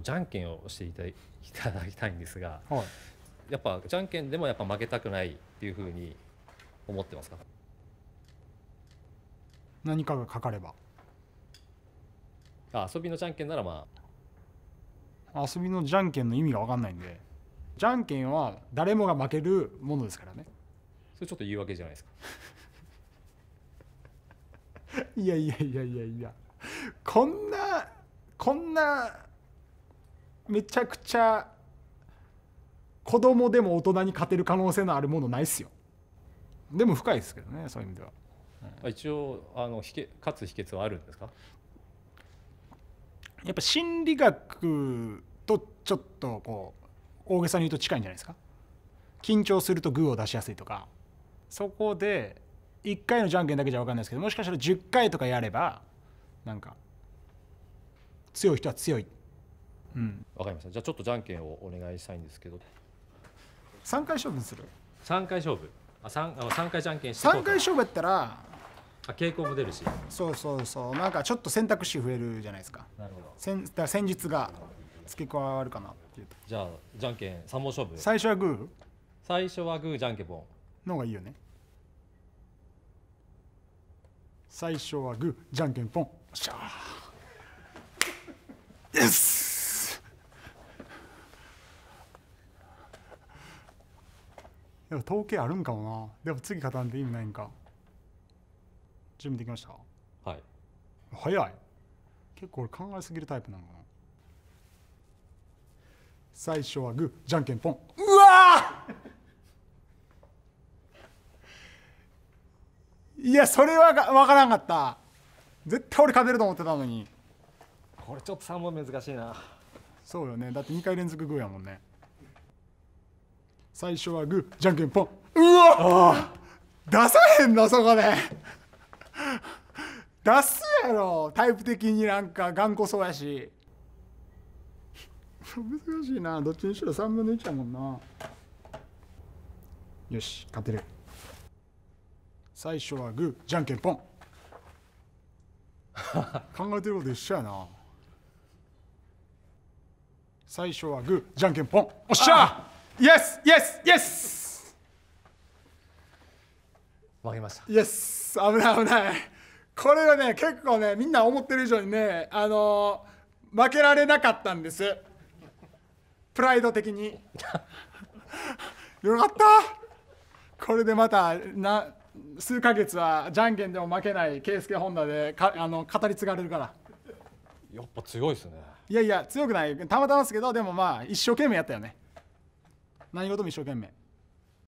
じゃんけんをしていたいただきたいんですが、はい、やっぱじゃんけんでもやっぱ負けたくないっていうふうに思ってますか何かがかかればあ遊びのじゃんけんならまあ遊びのじゃんけんの意味が分かんないんでじゃんけんは誰もが負けるものですからねそれちょっと言い訳じゃないですか いやいやいやいやいやこんなこんなめちゃくちゃ子供でも大人に勝てる可能性のあるものないっすよでも深いですけどねそういう意味では、うん、一応あの秘け勝つ秘訣はあるんですかやっぱ心理学とちょっとこう大げさに言うと近いんじゃないですか緊張するとグーを出しやすいとかそこで1回のじゃんけんだけじゃ分かんないですけどもしかしたら10回とかやればなんか強い人は強いうんわかりましたじゃあちょっとじゃんけんをお願いしたいんですけど3回勝負にする3回勝負あ三あ三回じゃんけんして3回勝負やったらあ傾向も出るしそうそうそうなんかちょっと選択肢増えるじゃないですかなるほど戦だ戦術が付け加わるかなっていうとじゃあじゃんけん三本勝負最初はグー。最初はグーじゃんけんポンのの方がいいよね最初はグーじゃんけんポンよっしゃイエスやっぱ統計あるんかもなでも次勝たんで意味ないんか準備できましたはい早い結構俺考えすぎるタイプなのかな最初はグーじゃんけんポンうわいやそれは分からんかった絶対俺勝てると思ってたのにこれちょっと3問難しいなそうよねだって2回連続グーやもんね最初はグーじゃんけんポンうわ出さへんのそこで出すやろタイプ的になんか頑固そうやし難しいなどっちにしろ3分の1やもんなよし勝てる最初はグーじゃんけんポン 考えてること一緒やな最初はグーじゃんけんポンおっしゃイエスイエスイエスわかりましたイエス危ない危ないこれはね結構ねみんな思ってる以上にねあのー、負けられなかったんですプライド的によかったこれでまたな数ヶ月はじゃんけんでも負けない圭佑本田でかあの語り継がれるからやっぱ強いですねいやいや強くないたまたまですけどでもまあ一生懸命やったよね何事も一生懸命